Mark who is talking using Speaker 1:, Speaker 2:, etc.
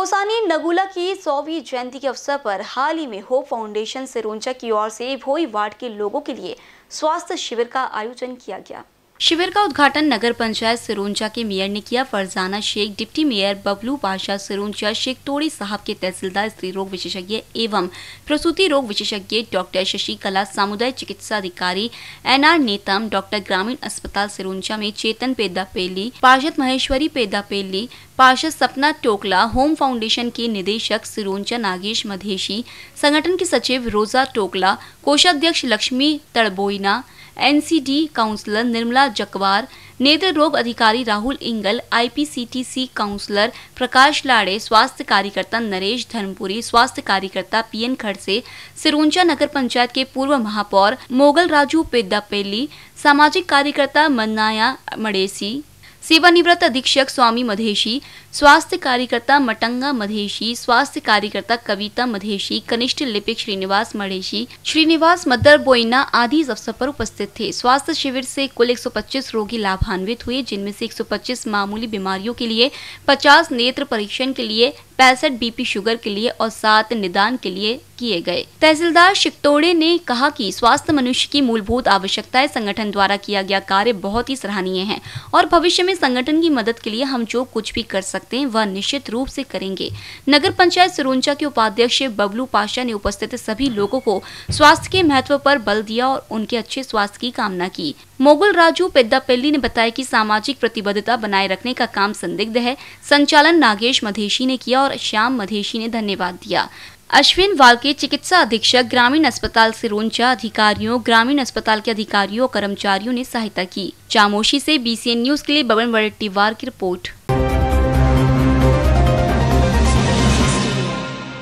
Speaker 1: कोसानी नगुला की सौवीं जयंती के अवसर पर हाल ही में होप फाउंडेशन सिरोंचा की ओर से भोई वार्ड के लोगों के लिए स्वास्थ्य शिविर का आयोजन किया गया शिविर का उद्घाटन नगर पंचायत सिरोंचा के मेयर ने किया फरजाना शेख डिप्टी मेयर बबलू पाशा सिरोंचा शेख तोड़ी साहब के तहसीलदार स्त्री रोग विशेषज्ञ एवं प्रसूति रोग विशेषज्ञ डॉक्टर शशि कला सामुदायिक चिकित्सा अधिकारी एन आर नेतम डॉक्टर ग्रामीण अस्पताल सिरोंचा में चेतन पेदापेली पार्षद महेश्वरी पेदापेली पार्षद सपना टोकला होम फाउंडेशन के निदेशक सिरोंचा नागेश मधेशी संगठन के सचिव रोजा टोकला कोषाध्यक्ष लक्ष्मी तड़बोईना एनसीडी काउंसलर निर्मला जकवार नेत्र रोग अधिकारी राहुल इंगल आईपीसीटीसी काउंसलर प्रकाश लाड़े स्वास्थ्य कार्यकर्ता नरेश धर्मपुरी स्वास्थ्य कार्यकर्ता पीएन खड़से सिरोंचा नगर पंचायत के पूर्व महापौर मोगल राजू पेदापेली सामाजिक कार्यकर्ता मन्नाया मड़ेसी सेवानिवृत्त अधीक्षक स्वामी मधेशी स्वास्थ्य कार्यकर्ता मटंगा मधेशी स्वास्थ्य कार्यकर्ता कविता मधेशी कनिष्ठ लिपिक श्रीनिवास मधेशी श्रीनिवास मदर बोइना आदि इस अवसर पर उपस्थित थे स्वास्थ्य शिविर से कुल 125 रोगी लाभान्वित हुए जिनमें से 125 मामूली बीमारियों के लिए 50 नेत्र परीक्षण के लिए पैंसठ बीपी शुगर के लिए और सात निदान के लिए किए गए तहसीलदार शिकतोड़े ने कहा कि स्वास्थ्य मनुष्य की मूलभूत आवश्यकताएं संगठन द्वारा किया गया कार्य बहुत ही सराहनीय है और भविष्य में संगठन की मदद के लिए हम जो कुछ भी कर सकते सकते हैं वह निश्चित रूप से करेंगे नगर पंचायत सरोंचा के उपाध्यक्ष बबलू पाशा ने उपस्थित सभी लोगों को स्वास्थ्य के महत्व पर बल दिया और उनके अच्छे स्वास्थ्य की कामना की मोगल राजू पेद्दापेली ने बताया कि सामाजिक प्रतिबद्धता बनाए रखने का काम संदिग्ध है संचालन नागेश मधेशी ने किया और श्याम मधेशी ने धन्यवाद दिया अश्विन वालके चिकित्सा अधीक्षक ग्रामीण अस्पताल सिरोंचा अधिकारियों ग्रामीण अस्पताल के अधिकारियों और कर्मचारियों ने सहायता की चामोशी से बीसीएन न्यूज के लिए बबन वरेट्टीवार की रिपोर्ट